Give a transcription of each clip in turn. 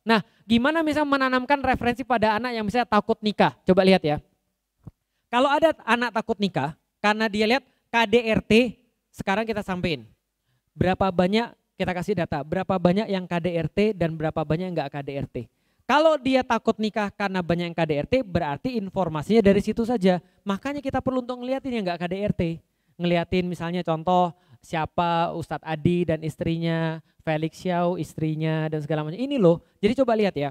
Nah, gimana misalnya menanamkan referensi pada anak yang misalnya takut nikah? Coba lihat ya. Kalau ada anak takut nikah, karena dia lihat KDRT, sekarang kita sampein. Berapa banyak, kita kasih data, berapa banyak yang KDRT dan berapa banyak yang enggak KDRT. Kalau dia takut nikah karena banyak yang KDRT, berarti informasinya dari situ saja. Makanya kita perlu untuk ngeliatin yang enggak KDRT. Ngeliatin misalnya contoh siapa Ustadz Adi dan istrinya, Felix Xiao istrinya dan segala macam. Ini loh, jadi coba lihat ya.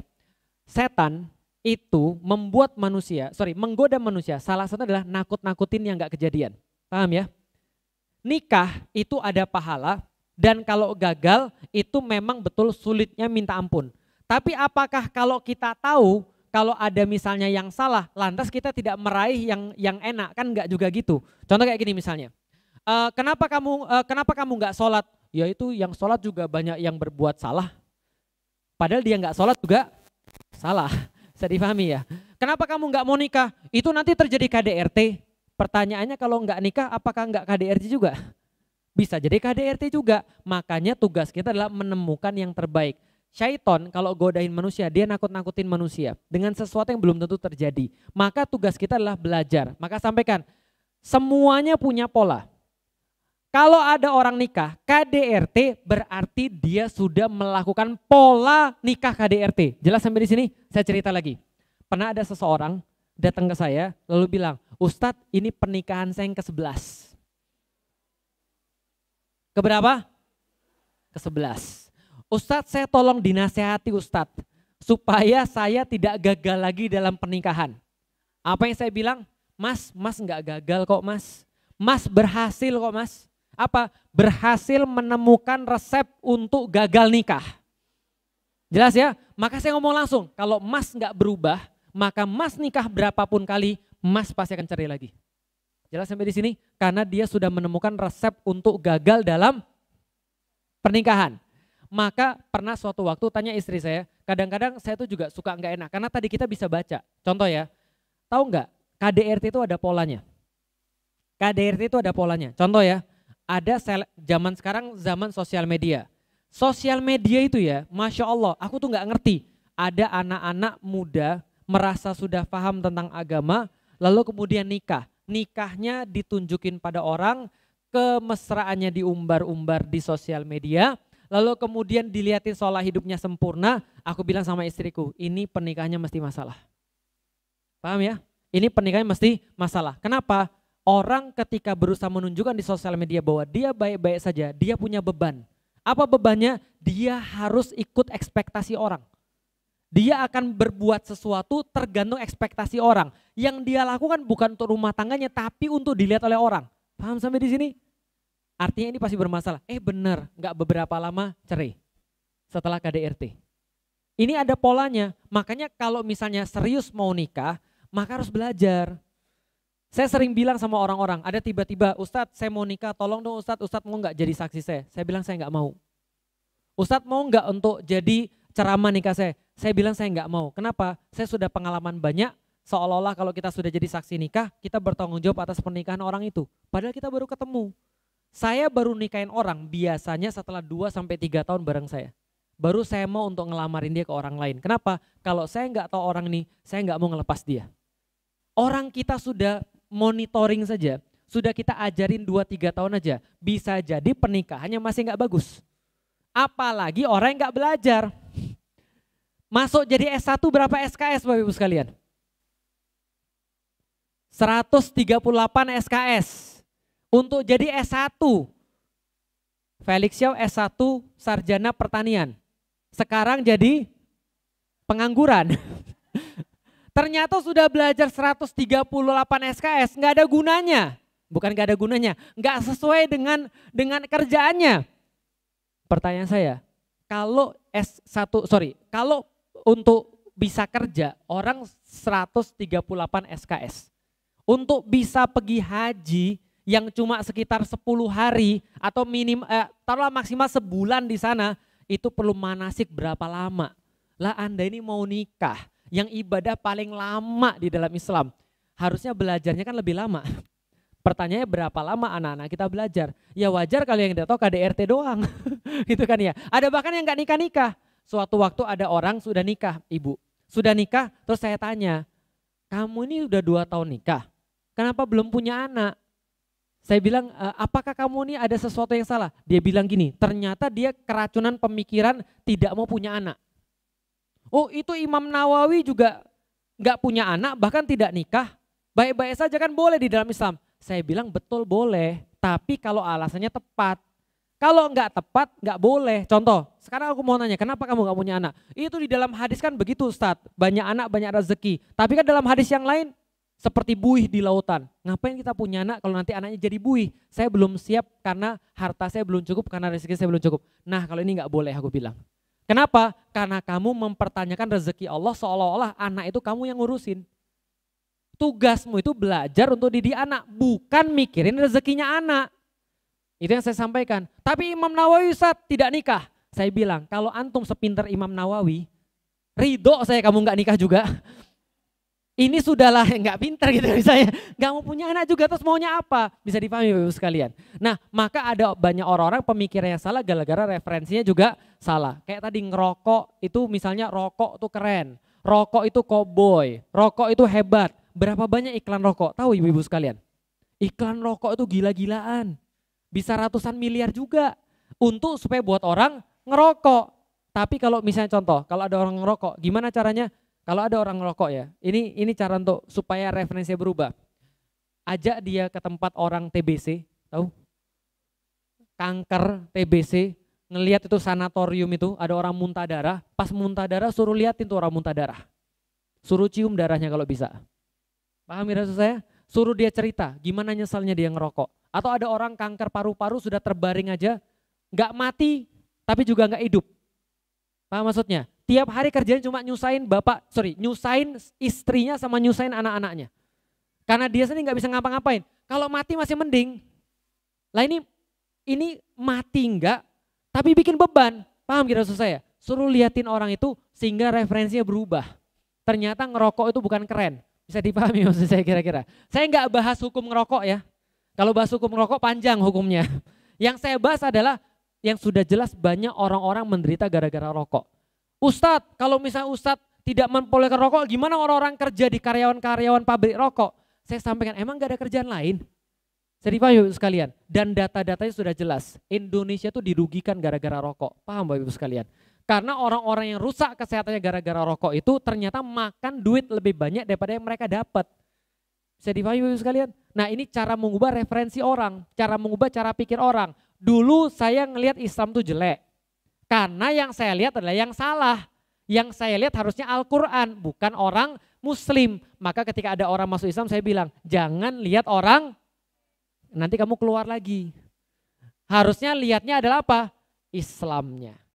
Setan itu membuat manusia, sorry menggoda manusia, salah satu adalah nakut-nakutin yang gak kejadian. Paham ya? Nikah itu ada pahala dan kalau gagal itu memang betul sulitnya minta ampun. Tapi apakah kalau kita tahu kalau ada misalnya yang salah, lantas kita tidak meraih yang yang enak kan nggak juga gitu. Contoh kayak gini misalnya, uh, kenapa kamu uh, kenapa kamu nggak sholat? Ya itu yang sholat juga banyak yang berbuat salah. Padahal dia nggak sholat juga salah. Saya difahami ya. Kenapa kamu nggak mau nikah? Itu nanti terjadi KDRT. Pertanyaannya kalau nggak nikah apakah nggak KDRT juga? Bisa jadi KDRT juga. Makanya tugas kita adalah menemukan yang terbaik. Syaiton kalau godain manusia, dia nakut-nakutin manusia dengan sesuatu yang belum tentu terjadi. Maka tugas kita adalah belajar. Maka sampaikan, semuanya punya pola. Kalau ada orang nikah, KDRT berarti dia sudah melakukan pola nikah KDRT. Jelas sampai di sini? Saya cerita lagi. Pernah ada seseorang datang ke saya lalu bilang, Ustadz ini pernikahan saya yang ke-11. Keberapa? Ke-11. Ustadz saya tolong dinasehati Ustadz supaya saya tidak gagal lagi dalam pernikahan. Apa yang saya bilang? Mas, mas nggak gagal kok mas. Mas berhasil kok mas apa berhasil menemukan resep untuk gagal nikah. Jelas ya? Maka saya ngomong langsung, kalau mas nggak berubah, maka mas nikah berapapun kali, mas pasti akan cari lagi. Jelas sampai di sini? Karena dia sudah menemukan resep untuk gagal dalam pernikahan. Maka pernah suatu waktu tanya istri saya, kadang-kadang saya tuh juga suka nggak enak, karena tadi kita bisa baca. Contoh ya, tahu nggak KDRT itu ada polanya. KDRT itu ada polanya. Contoh ya, ada sel, zaman sekarang zaman sosial media. Sosial media itu ya, masya Allah, aku tuh nggak ngerti. Ada anak-anak muda merasa sudah paham tentang agama, lalu kemudian nikah. Nikahnya ditunjukin pada orang, kemesraannya diumbar-umbar di sosial media, lalu kemudian dilihatin seolah hidupnya sempurna. Aku bilang sama istriku, ini pernikahannya mesti masalah. Paham ya? Ini pernikahannya mesti masalah. Kenapa? Orang ketika berusaha menunjukkan di sosial media bahwa dia baik-baik saja, dia punya beban. Apa bebannya? Dia harus ikut ekspektasi orang. Dia akan berbuat sesuatu tergantung ekspektasi orang. Yang dia lakukan bukan untuk rumah tangganya, tapi untuk dilihat oleh orang. Paham sampai di sini? Artinya ini pasti bermasalah. Eh benar, nggak beberapa lama cerai setelah KDRT. Ini ada polanya, makanya kalau misalnya serius mau nikah, maka harus belajar. Saya sering bilang sama orang-orang, ada tiba-tiba, Ustadz saya mau nikah, tolong dong Ustadz, Ustadz mau nggak jadi saksi saya? Saya bilang saya nggak mau. Ustadz mau nggak untuk jadi ceramah nikah saya? Saya bilang saya nggak mau. Kenapa? Saya sudah pengalaman banyak, seolah-olah kalau kita sudah jadi saksi nikah, kita bertanggung jawab atas pernikahan orang itu. Padahal kita baru ketemu. Saya baru nikahin orang biasanya setelah 2 3 tahun bareng saya. Baru saya mau untuk ngelamarin dia ke orang lain. Kenapa? Kalau saya nggak tahu orang ini, saya nggak mau ngelepas dia. Orang kita sudah monitoring saja. Sudah kita ajarin 2-3 tahun aja, bisa jadi pernikahannya masih nggak bagus. Apalagi orang yang nggak belajar. Masuk jadi S1 berapa SKS Bapak Ibu sekalian? 138 SKS. Untuk jadi S1, Felix Yau S1 Sarjana Pertanian. Sekarang jadi pengangguran. Ternyata sudah belajar 138 SKS, nggak ada gunanya. Bukan nggak ada gunanya, nggak sesuai dengan dengan kerjaannya. Pertanyaan saya, kalau S1, sorry, kalau untuk bisa kerja orang 138 SKS. Untuk bisa pergi haji yang cuma sekitar 10 hari atau minim eh, taruhlah maksimal sebulan di sana itu perlu manasik berapa lama? Lah Anda ini mau nikah, yang ibadah paling lama di dalam Islam. Harusnya belajarnya kan lebih lama. Pertanyaannya berapa lama anak-anak kita belajar? Ya wajar kalau yang tidak tahu KDRT doang. gitu kan ya. Ada bahkan yang nggak nikah-nikah. Suatu waktu ada orang sudah nikah, ibu. Sudah nikah, terus saya tanya, kamu ini udah dua tahun nikah, kenapa belum punya anak? Saya bilang, e, apakah kamu ini ada sesuatu yang salah? Dia bilang gini, ternyata dia keracunan pemikiran tidak mau punya anak. Oh itu Imam Nawawi juga nggak punya anak bahkan tidak nikah. Baik-baik saja kan boleh di dalam Islam. Saya bilang betul boleh, tapi kalau alasannya tepat. Kalau nggak tepat nggak boleh. Contoh, sekarang aku mau nanya, kenapa kamu nggak punya anak? Itu di dalam hadis kan begitu Ustadz, banyak anak banyak rezeki. Tapi kan dalam hadis yang lain seperti buih di lautan. Ngapain kita punya anak kalau nanti anaknya jadi buih? Saya belum siap karena harta saya belum cukup, karena rezeki saya belum cukup. Nah kalau ini nggak boleh aku bilang. Kenapa? Karena kamu mempertanyakan rezeki Allah seolah-olah anak itu kamu yang ngurusin. Tugasmu itu belajar untuk didik anak, bukan mikirin rezekinya anak. Itu yang saya sampaikan. Tapi Imam Nawawi saat tidak nikah, saya bilang kalau antum sepinter Imam Nawawi, ridho saya kamu nggak nikah juga ini sudahlah nggak pinter gitu misalnya, nggak mau punya anak juga terus maunya apa? Bisa dipahami Bapak sekalian. Nah maka ada banyak orang-orang pemikirannya salah gara-gara referensinya juga salah. Kayak tadi ngerokok itu misalnya rokok tuh keren, rokok itu koboi, rokok itu hebat. Berapa banyak iklan rokok? Tahu ibu-ibu sekalian? Iklan rokok itu gila-gilaan. Bisa ratusan miliar juga untuk supaya buat orang ngerokok. Tapi kalau misalnya contoh, kalau ada orang ngerokok, gimana caranya? Kalau ada orang ngerokok ya, ini ini cara untuk supaya referensinya berubah. Ajak dia ke tempat orang TBC, tahu? Kanker, TBC, ngelihat itu sanatorium itu, ada orang muntah darah, pas muntah darah suruh liatin tuh orang muntah darah. Suruh cium darahnya kalau bisa. Paham ya saya? Suruh dia cerita gimana nyesalnya dia ngerokok. Atau ada orang kanker paru-paru sudah terbaring aja, nggak mati tapi juga nggak hidup. Paham maksudnya? Tiap hari kerjanya cuma nyusahin bapak, sorry, nyusahin istrinya sama nyusahin anak-anaknya. Karena dia sendiri nggak bisa ngapa-ngapain. Kalau mati masih mending. Lah ini ini mati enggak, tapi bikin beban. Paham kira maksud saya? Suruh liatin orang itu sehingga referensinya berubah. Ternyata ngerokok itu bukan keren. Bisa dipahami maksud saya kira-kira. Saya enggak bahas hukum ngerokok ya. Kalau bahas hukum ngerokok panjang hukumnya. Yang saya bahas adalah yang sudah jelas banyak orang-orang menderita gara-gara rokok. Ustadz, kalau misalnya Ustadz tidak memperbolehkan rokok, gimana orang-orang kerja di karyawan-karyawan pabrik rokok? Saya sampaikan, emang gak ada kerjaan lain? Saya bapak Ibu sekalian, dan data-datanya sudah jelas, Indonesia itu dirugikan gara-gara rokok. Paham Bapak Ibu sekalian? Karena orang-orang yang rusak kesehatannya gara-gara rokok itu ternyata makan duit lebih banyak daripada yang mereka dapat. Saya dipahami Bapak Ibu sekalian? Nah ini cara mengubah referensi orang, cara mengubah cara pikir orang. Dulu saya ngelihat Islam itu jelek, karena yang saya lihat adalah yang salah. Yang saya lihat harusnya Al-Quran, bukan orang muslim. Maka ketika ada orang masuk Islam saya bilang, jangan lihat orang, nanti kamu keluar lagi. Harusnya lihatnya adalah apa? Islamnya.